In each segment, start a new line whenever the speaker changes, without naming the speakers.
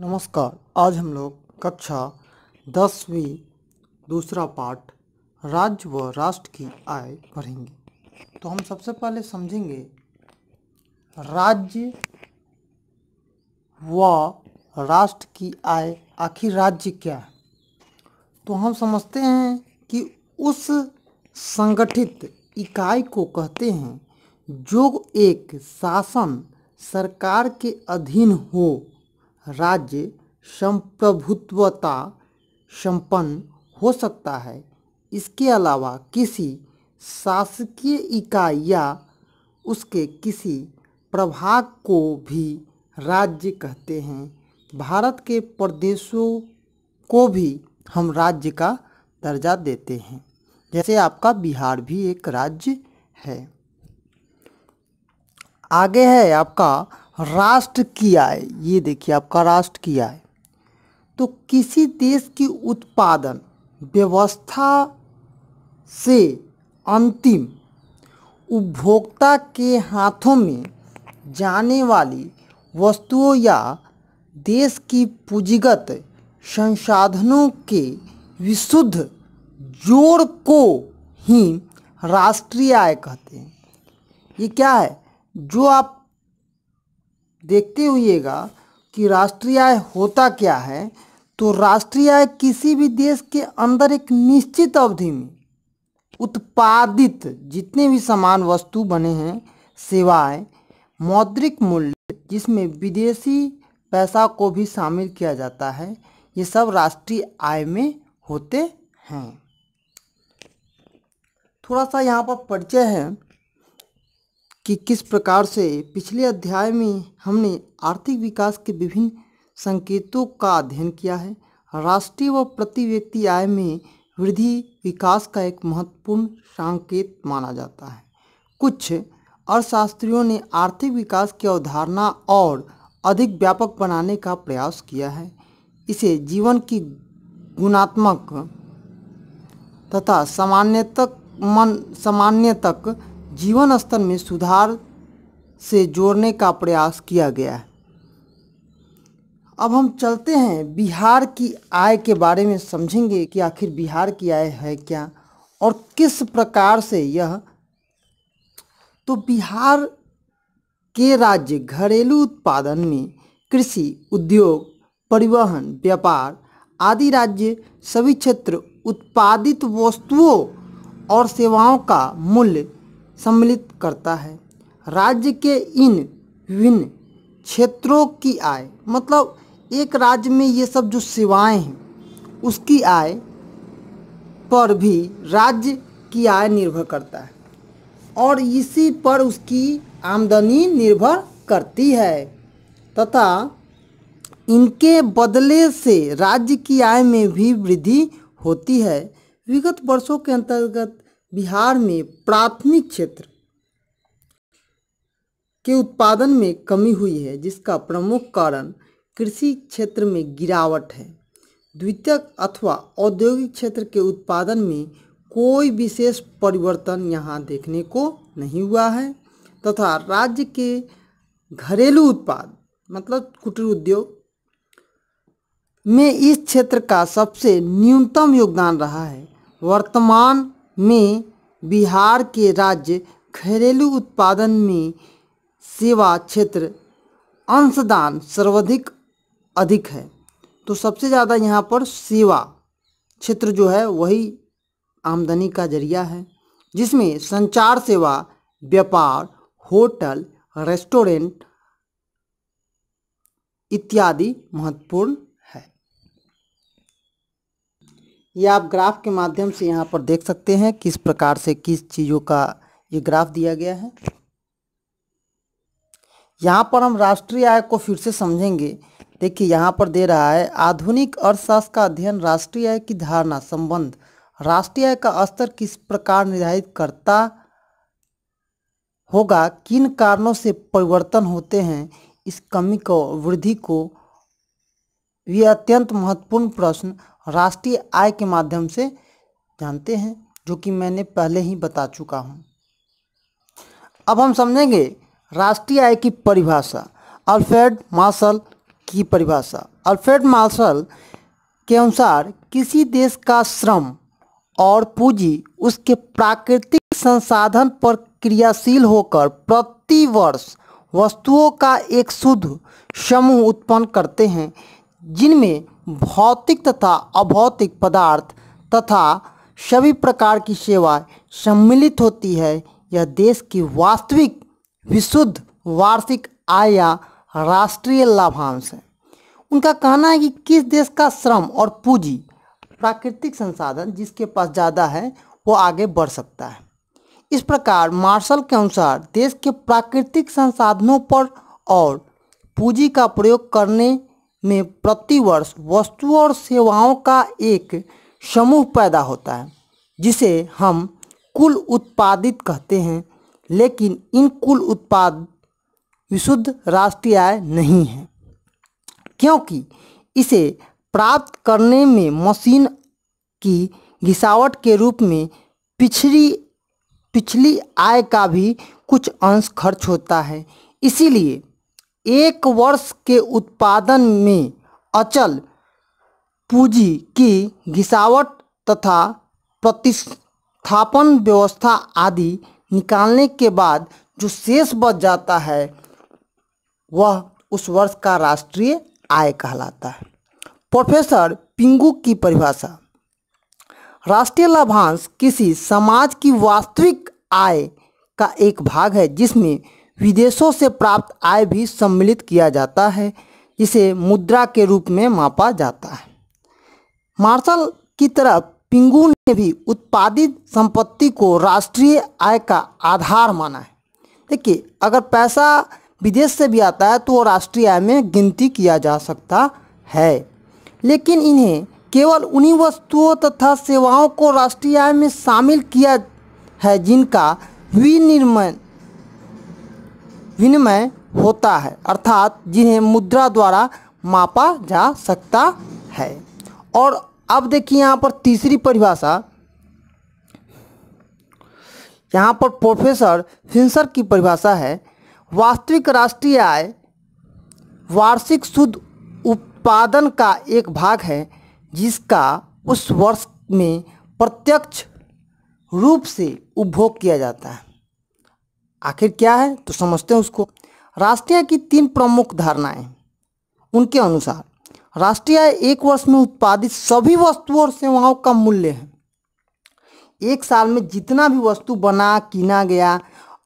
नमस्कार आज हम लोग कक्षा दसवीं दूसरा पाठ राज्य व राष्ट्र की आय पढ़ेंगे तो हम सबसे पहले समझेंगे राज्य व राष्ट्र की आय आखिर राज्य क्या है तो हम समझते हैं कि उस संगठित इकाई को कहते हैं जो एक शासन सरकार के अधीन हो राज्य संप्रभुत्वता संपन्न हो सकता है इसके अलावा किसी शासकीय इकाई या उसके किसी प्रभाग को भी राज्य कहते हैं भारत के प्रदेशों को भी हम राज्य का दर्जा देते हैं जैसे आपका बिहार भी एक राज्य है आगे है आपका राष्ट्र की आय ये देखिए आपका राष्ट्र की आय तो किसी देश की उत्पादन व्यवस्था से अंतिम उपभोक्ता के हाथों में जाने वाली वस्तुओं या देश की पूंजीगत संसाधनों के विशुद्ध जोड़ को ही राष्ट्रीय आय कहते हैं ये क्या है जो आप देखते हुएगा कि राष्ट्रीय आय होता क्या है तो राष्ट्रीय आय किसी भी देश के अंदर एक निश्चित अवधि में उत्पादित जितने भी समान वस्तु बने हैं सेवाएं मौद्रिक मूल्य जिसमें विदेशी पैसा को भी शामिल किया जाता है ये सब राष्ट्रीय आय में होते हैं थोड़ा सा यहाँ पर परिचय है कि किस प्रकार से पिछले अध्याय में हमने आर्थिक विकास के विभिन्न संकेतों का अध्ययन किया है राष्ट्रीय व प्रति व्यक्ति आय में वृद्धि विकास का एक महत्वपूर्ण संकेत माना जाता है कुछ अर्थशास्त्रियों ने आर्थिक विकास की अवधारणा और अधिक व्यापक बनाने का प्रयास किया है इसे जीवन की गुणात्मक तथा सामान्य तक मन सामान्य तक जीवन स्तर में सुधार से जोड़ने का प्रयास किया गया है अब हम चलते हैं बिहार की आय के बारे में समझेंगे कि आखिर बिहार की आय है क्या और किस प्रकार से यह तो बिहार के राज्य घरेलू उत्पादन में कृषि उद्योग परिवहन व्यापार आदि राज्य सभी क्षेत्र उत्पादित वस्तुओं और सेवाओं का मूल्य सम्मिलित करता है राज्य के इन विभिन्न क्षेत्रों की आय मतलब एक राज्य में ये सब जो सेवाएं हैं उसकी आय पर भी राज्य की आय निर्भर करता है और इसी पर उसकी आमदनी निर्भर करती है तथा इनके बदले से राज्य की आय में भी वृद्धि होती है विगत वर्षों के अंतर्गत बिहार में प्राथमिक क्षेत्र के उत्पादन में कमी हुई है जिसका प्रमुख कारण कृषि क्षेत्र में गिरावट है द्वितीयक अथवा औद्योगिक क्षेत्र के उत्पादन में कोई विशेष परिवर्तन यहाँ देखने को नहीं हुआ है तथा राज्य के घरेलू उत्पाद मतलब कुटीर उद्योग में इस क्षेत्र का सबसे न्यूनतम योगदान रहा है वर्तमान में बिहार के राज्य घरेलू उत्पादन में सेवा क्षेत्र अंशदान सर्वाधिक अधिक है तो सबसे ज़्यादा यहाँ पर सेवा क्षेत्र जो है वही आमदनी का जरिया है जिसमें संचार सेवा व्यापार होटल रेस्टोरेंट इत्यादि महत्वपूर्ण ये आप ग्राफ के माध्यम से यहाँ पर देख सकते हैं किस प्रकार से किस चीज़ों का ये ग्राफ दिया गया है यहाँ पर हम राष्ट्रीय आय को फिर से समझेंगे देखिए यहाँ पर दे रहा है आधुनिक अर्थशास्त्र का अध्ययन राष्ट्रीय आय की धारणा संबंध राष्ट्रीय आय का स्तर किस प्रकार निर्धारित करता होगा किन कारणों से परिवर्तन होते हैं इस कमी को वृद्धि को यह अत्यंत महत्वपूर्ण प्रश्न राष्ट्रीय आय के माध्यम से जानते हैं जो कि मैंने पहले ही बता चुका हूँ अब हम समझेंगे राष्ट्रीय आय की परिभाषा अल्फ्रेड मार्शल की परिभाषा अल्फ्रेड मार्शल के अनुसार किसी देश का श्रम और पूंजी उसके प्राकृतिक संसाधन पर क्रियाशील होकर प्रतिवर्ष वस्तुओं का एक शुद्ध समूह उत्पन्न करते हैं जिनमें भौतिक तथा अभौतिक पदार्थ तथा सभी प्रकार की सेवा सम्मिलित होती है यह देश की वास्तविक विशुद्ध वार्षिक आय या राष्ट्रीय लाभांश है उनका कहना है कि किस देश का श्रम और पूंजी प्राकृतिक संसाधन जिसके पास ज़्यादा है वो आगे बढ़ सकता है इस प्रकार मार्शल के अनुसार देश के प्राकृतिक संसाधनों पर और पूंजी का प्रयोग करने में प्रतिवर्ष वस्तुओं और सेवाओं का एक समूह पैदा होता है जिसे हम कुल उत्पादित कहते हैं लेकिन इन कुल उत्पाद विशुद्ध राष्ट्रीय आय नहीं है क्योंकि इसे प्राप्त करने में मशीन की घिसावट के रूप में पिछली पिछली आय का भी कुछ अंश खर्च होता है इसीलिए एक वर्ष के उत्पादन में अचल पूंजी की घिसावट तथा प्रतिस्थापन व्यवस्था आदि निकालने के बाद जो शेष बच जाता है वह उस वर्ष का राष्ट्रीय आय कहलाता है प्रोफेसर पिंगू की परिभाषा राष्ट्रीय लाभांश किसी समाज की वास्तविक आय का एक भाग है जिसमें विदेशों से प्राप्त आय भी सम्मिलित किया जाता है जिसे मुद्रा के रूप में मापा जाता है मार्शल की तरह पिंगू ने भी उत्पादित संपत्ति को राष्ट्रीय आय का आधार माना है देखिए अगर पैसा विदेश से भी आता है तो वो राष्ट्रीय आय में गिनती किया जा सकता है लेकिन इन्हें केवल उन्हीं वस्तुओं तथा सेवाओं को राष्ट्रीय आय में शामिल किया है जिनका विनिर्माण विनिमय होता है अर्थात जिन्हें मुद्रा द्वारा मापा जा सकता है और अब देखिए यहाँ पर तीसरी परिभाषा यहाँ पर प्रोफेसर फिंसर की परिभाषा है वास्तविक राष्ट्रीय आय वार्षिक शुद्ध उत्पादन का एक भाग है जिसका उस वर्ष में प्रत्यक्ष रूप से उपभोग किया जाता है आखिर क्या है तो समझते हैं उसको राष्ट्रीय की तीन प्रमुख धारणाएं उनके अनुसार राष्ट्रीय एक वर्ष में उत्पादित सभी वस्तुओं और सेवाओं का मूल्य है एक साल में जितना भी वस्तु बना किना गया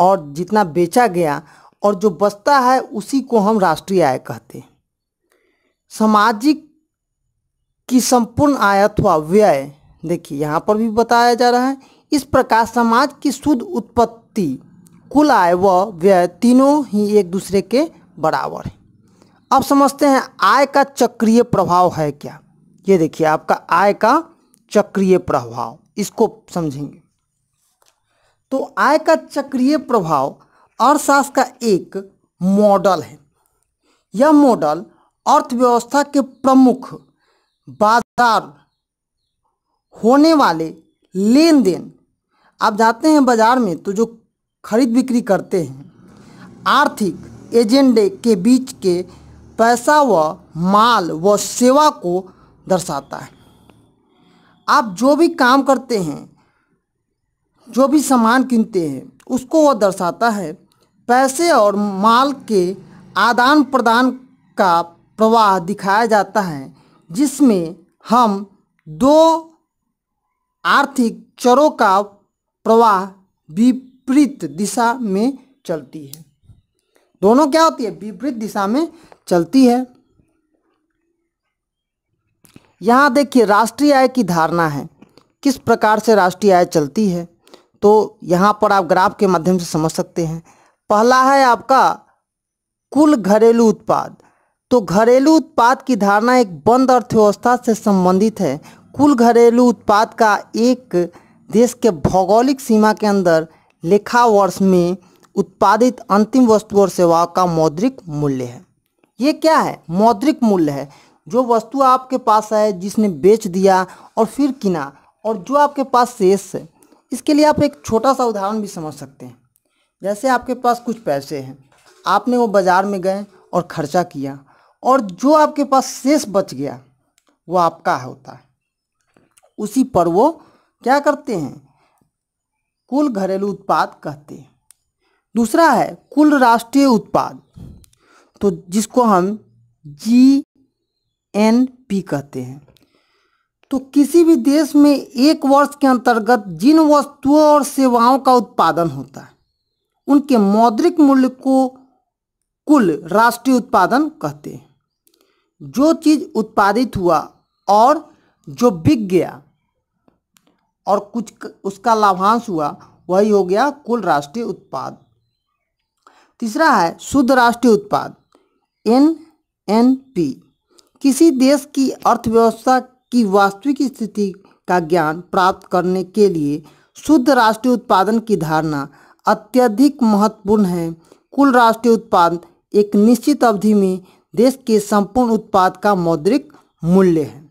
और जितना बेचा गया और जो बचता है उसी को हम राष्ट्रीय आय कहते हैं सामाजिक की संपूर्ण आय अथवा व्यय देखिए यहाँ पर भी बताया जा रहा है इस प्रकार समाज की शुद्ध उत्पत्ति कुल आय व व्यय तीनों ही एक दूसरे के बराबर है अब समझते हैं आय का चक्रीय प्रभाव है क्या ये देखिए आपका आय का चक्रीय प्रभाव इसको समझेंगे तो आय का चक्रीय प्रभाव अर्थशास्त्र का एक मॉडल है यह मॉडल अर्थव्यवस्था के प्रमुख बाजार होने वाले लेन देन आप जाते हैं बाजार में तो जो खरीद बिक्री करते हैं आर्थिक एजेंडे के बीच के पैसा व माल व सेवा को दर्शाता है आप जो भी काम करते हैं जो भी सामान कीनते हैं उसको वह दर्शाता है पैसे और माल के आदान प्रदान का प्रवाह दिखाया जाता है जिसमें हम दो आर्थिक चरों का प्रवाह भी विपरीत दिशा में चलती है दोनों क्या होती है विपरीत दिशा में चलती है यहाँ देखिए राष्ट्रीय आय की धारणा है किस प्रकार से राष्ट्रीय आय चलती है तो यहाँ पर आप ग्राफ के माध्यम से समझ सकते हैं पहला है आपका कुल घरेलू उत्पाद तो घरेलू उत्पाद की धारणा एक बंद अर्थव्यवस्था से संबंधित है कुल घरेलू उत्पाद का एक देश के भौगोलिक सीमा के अंदर लेखा वर्ष में उत्पादित अंतिम वस्तु और सेवाओं का मौद्रिक मूल्य है ये क्या है मौद्रिक मूल्य है जो वस्तु आपके पास है जिसने बेच दिया और फिर किना और जो आपके पास शेष है इसके लिए आप एक छोटा सा उदाहरण भी समझ सकते हैं जैसे आपके पास कुछ पैसे हैं आपने वो बाज़ार में गए और ख़र्चा किया और जो आपके पास शेष बच गया वो आपका होता है उसी पर वो क्या करते हैं कुल घरेलू उत्पाद कहते हैं दूसरा है कुल राष्ट्रीय उत्पाद तो जिसको हम जी एन पी कहते हैं तो किसी भी देश में एक वर्ष के अंतर्गत जिन वस्तुओं और सेवाओं का उत्पादन होता है उनके मौद्रिक मूल्य को कुल राष्ट्रीय उत्पादन कहते हैं जो चीज़ उत्पादित हुआ और जो बिक गया और कुछ उसका लाभांश हुआ वही हो गया कुल राष्ट्रीय उत्पाद तीसरा है शुद्ध राष्ट्रीय उत्पाद एन एन पी किसी देश की अर्थव्यवस्था की वास्तविक स्थिति का ज्ञान प्राप्त करने के लिए शुद्ध राष्ट्रीय उत्पादन की धारणा अत्यधिक महत्वपूर्ण है कुल राष्ट्रीय उत्पाद एक निश्चित अवधि में देश के संपूर्ण उत्पाद का मौद्रिक मूल्य है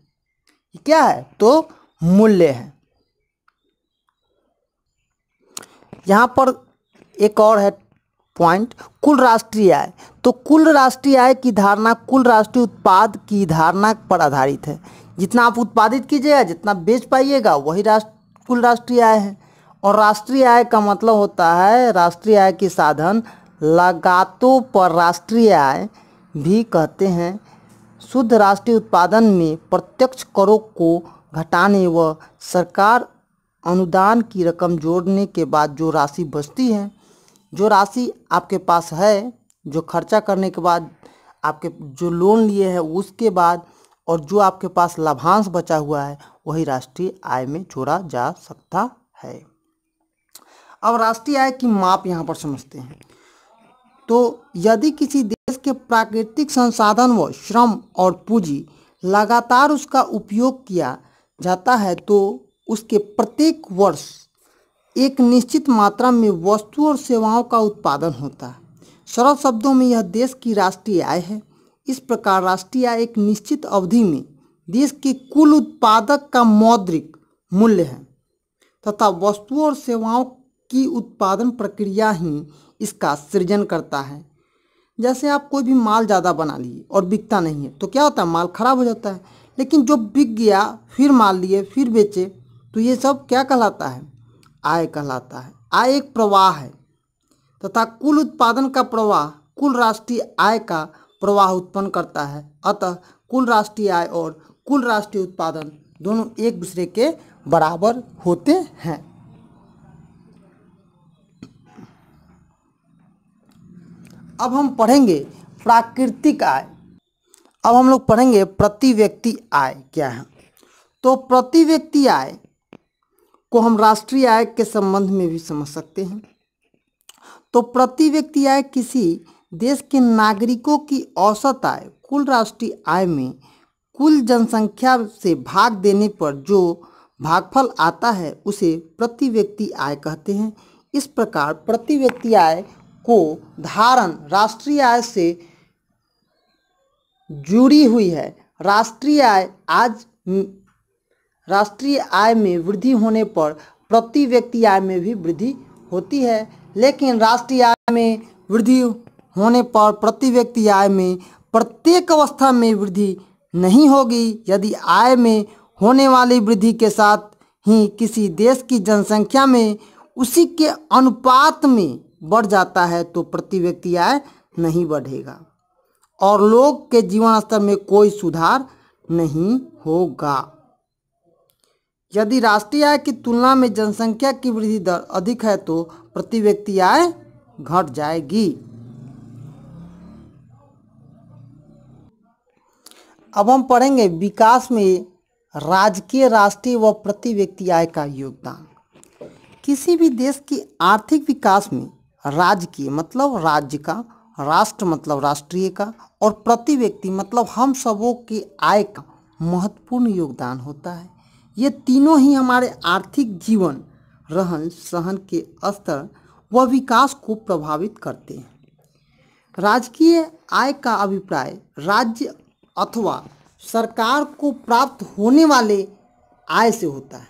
क्या है तो मूल्य है यहाँ पर एक और है पॉइंट कुल राष्ट्रीय आय तो कुल राष्ट्रीय आय की धारणा कुल राष्ट्रीय उत्पाद की धारणा पर आधारित है जितना आप उत्पादित कीजिएगा जितना बेच पाइएगा वही राष्ट्र कुल राष्ट्रीय आय है और राष्ट्रीय आय का मतलब होता है राष्ट्रीय आय के साधन लगातों पर राष्ट्रीय आय भी कहते हैं शुद्ध राष्ट्रीय उत्पादन में प्रत्यक्ष करों को घटाने व सरकार अनुदान की रकम जोड़ने के बाद जो राशि बचती है जो राशि आपके पास है जो खर्चा करने के बाद आपके जो लोन लिए हैं उसके बाद और जो आपके पास लाभांश बचा हुआ है वही राष्ट्रीय आय में जोड़ा जा सकता है अब राष्ट्रीय आय की माप यहाँ पर समझते हैं तो यदि किसी देश के प्राकृतिक संसाधन व श्रम और पूंजी लगातार उसका उपयोग किया जाता है तो उसके प्रत्येक वर्ष एक निश्चित मात्रा में वस्तु और सेवाओं का उत्पादन होता है सरल शब्दों में यह देश की राष्ट्रीय आय है इस प्रकार राष्ट्रीय आय एक निश्चित अवधि में देश के कुल उत्पादक का मौद्रिक मूल्य है तथा वस्तुओं और सेवाओं की उत्पादन प्रक्रिया ही इसका सृजन करता है जैसे आप कोई भी माल ज़्यादा बना लिए और बिकता नहीं है तो क्या होता है माल खराब हो जाता है लेकिन जो बिक गया फिर माल लिए फिर बेचे तो ये सब क्या कहलाता है आय कहलाता है आय एक प्रवाह है तथा कुल उत्पादन का प्रवाह कुल राष्ट्रीय आय का प्रवाह उत्पन्न करता है अतः कुल राष्ट्रीय आय और कुल राष्ट्रीय उत्पादन दोनों एक दूसरे के बराबर होते हैं अब हम पढ़ेंगे प्राकृतिक आय अब हम लोग पढ़ेंगे प्रति व्यक्ति आय क्या है तो प्रति व्यक्ति आय को हम राष्ट्रीय आय के संबंध में भी समझ सकते हैं तो प्रति व्यक्ति आय किसी देश के नागरिकों की औसत आय कुल राष्ट्रीय आय में कुल जनसंख्या से भाग देने पर जो भागफल आता है उसे प्रति व्यक्ति आय कहते हैं इस प्रकार प्रति व्यक्ति आय को धारण राष्ट्रीय आय से जुड़ी हुई है राष्ट्रीय आय आज राष्ट्रीय आय में वृद्धि होने पर प्रति व्यक्ति आय में भी वृद्धि होती है लेकिन राष्ट्रीय आय में वृद्धि होने पर प्रति व्यक्ति आय में प्रत्येक अवस्था में वृद्धि नहीं होगी यदि आय में होने वाली वृद्धि के साथ ही किसी देश की जनसंख्या में उसी के अनुपात में बढ़ जाता है तो प्रति व्यक्ति आय नहीं बढ़ेगा और लोग के जीवन स्तर में कोई सुधार नहीं होगा यदि राष्ट्रीय आय की तुलना में जनसंख्या की वृद्धि दर अधिक है तो प्रति व्यक्ति आय घट जाएगी अब हम पढ़ेंगे विकास में राजकीय राष्ट्रीय व प्रति व्यक्ति आय का योगदान किसी भी देश की आर्थिक विकास में राजकीय मतलब राज्य का राष्ट्र मतलब राष्ट्रीय का और प्रति व्यक्ति मतलब हम सबों की आय का महत्वपूर्ण योगदान होता है ये तीनों ही हमारे आर्थिक जीवन रहन सहन के स्तर व विकास को प्रभावित करते हैं राजकीय आय का अभिप्राय राज्य अथवा सरकार को प्राप्त होने वाले आय से होता है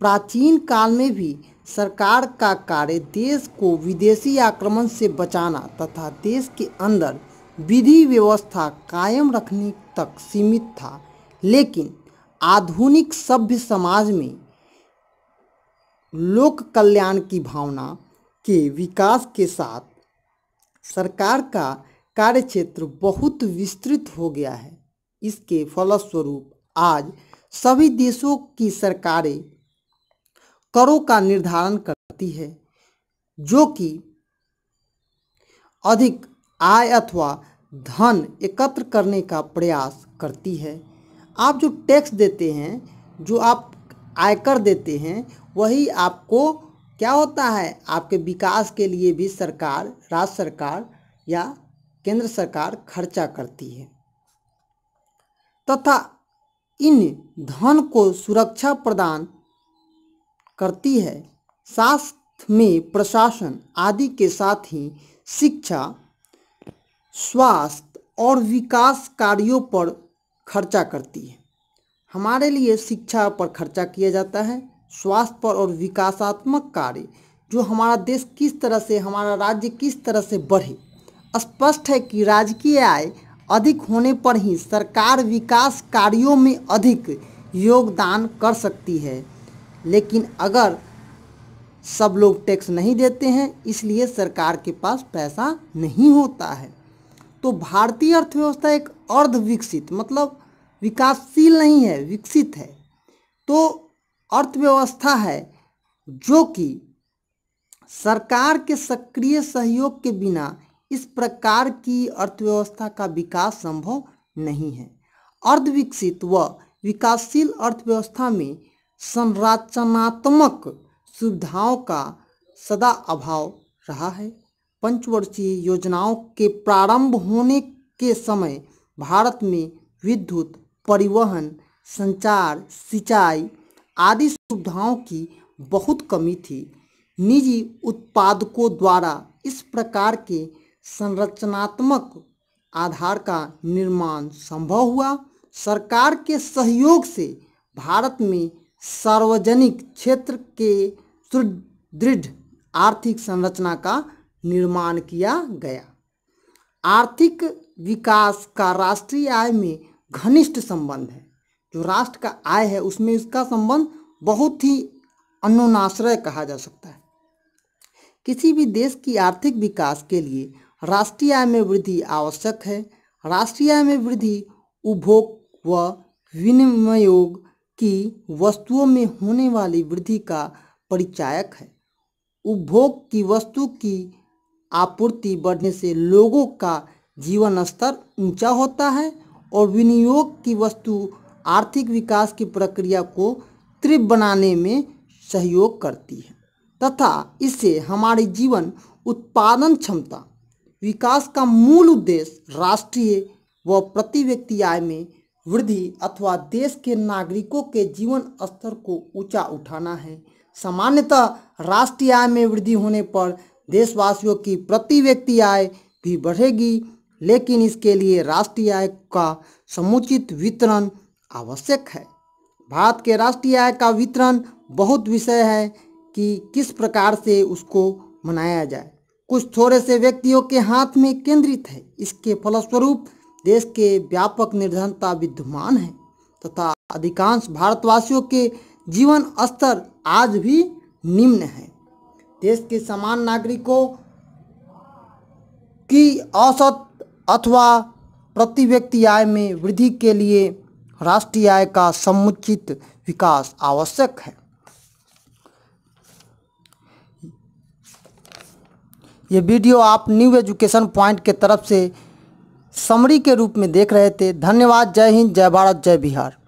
प्राचीन काल में भी सरकार का कार्य देश को विदेशी आक्रमण से बचाना तथा देश के अंदर विधि व्यवस्था कायम रखने तक सीमित था लेकिन आधुनिक सभ्य समाज में लोक कल्याण की भावना के विकास के साथ सरकार का कार्य क्षेत्र बहुत विस्तृत हो गया है इसके फलस्वरूप आज सभी देशों की सरकारें करों का निर्धारण करती है जो कि अधिक आय अथवा धन एकत्र करने का प्रयास करती है आप जो टैक्स देते हैं जो आप आयकर देते हैं वही आपको क्या होता है आपके विकास के लिए भी सरकार राज्य सरकार या केंद्र सरकार खर्चा करती है तथा इन धन को सुरक्षा प्रदान करती है साथ में प्रशासन आदि के साथ ही शिक्षा स्वास्थ्य और विकास कार्यों पर खर्चा करती है हमारे लिए शिक्षा पर खर्चा किया जाता है स्वास्थ्य पर और विकासात्मक कार्य जो हमारा देश किस तरह से हमारा राज्य किस तरह से बढ़े स्पष्ट है कि राजकीय आय अधिक होने पर ही सरकार विकास कार्यों में अधिक योगदान कर सकती है लेकिन अगर सब लोग टैक्स नहीं देते हैं इसलिए सरकार के पास पैसा नहीं होता है तो भारतीय अर्थव्यवस्था एक अर्ध विकसित मतलब विकासशील नहीं है विकसित है तो अर्थव्यवस्था है जो कि सरकार के सक्रिय सहयोग के बिना इस प्रकार की अर्थव्यवस्था का विकास संभव नहीं है अर्धविकसित व विकासशील अर्थव्यवस्था में संरचनात्मक सुविधाओं का सदा अभाव रहा है पंचवर्षीय योजनाओं के प्रारंभ होने के समय भारत में विद्युत परिवहन संचार सिंचाई आदि सुविधाओं की बहुत कमी थी निजी उत्पादकों द्वारा इस प्रकार के संरचनात्मक आधार का निर्माण संभव हुआ सरकार के सहयोग से भारत में सार्वजनिक क्षेत्र के सुदृढ़ आर्थिक संरचना का निर्माण किया गया आर्थिक विकास का राष्ट्रीय आय में घनिष्ठ संबंध है जो राष्ट्र का आय है उसमें इसका संबंध बहुत ही अनुनाश्रय कहा जा सकता है किसी भी देश की आर्थिक विकास के लिए राष्ट्रीय आय में वृद्धि आवश्यक है राष्ट्रीय आय में वृद्धि उपभोग व विनिमयोग की वस्तुओं में होने वाली वृद्धि का परिचायक है उपभोग की वस्तु की आपूर्ति बढ़ने से लोगों का जीवन स्तर ऊंचा होता है और विनियोग की वस्तु आर्थिक विकास की प्रक्रिया को तीव्र बनाने में सहयोग करती है तथा इससे हमारे जीवन उत्पादन क्षमता विकास का मूल उद्देश्य राष्ट्रीय व प्रति व्यक्ति आय में वृद्धि अथवा देश के नागरिकों के जीवन स्तर को ऊंचा उठाना है सामान्यतः राष्ट्रीय आय में वृद्धि होने पर देशवासियों की प्रति व्यक्ति आय भी बढ़ेगी लेकिन इसके लिए राष्ट्रीय आय का समुचित वितरण आवश्यक है भारत के राष्ट्रीय आय का वितरण बहुत विषय है कि किस प्रकार से उसको मनाया जाए कुछ थोड़े से व्यक्तियों के हाथ में केंद्रित है इसके फलस्वरूप देश के व्यापक निर्धनता विद्यमान है तथा अधिकांश भारतवासियों के जीवन स्तर आज भी निम्न है देश के समान नागरिकों की औसत अथवा प्रति व्यक्ति आय में वृद्धि के लिए राष्ट्रीय आय का समुचित विकास आवश्यक है ये वीडियो आप न्यू एजुकेशन पॉइंट के तरफ से समरी के रूप में देख रहे थे धन्यवाद जय हिंद जय भारत जय बिहार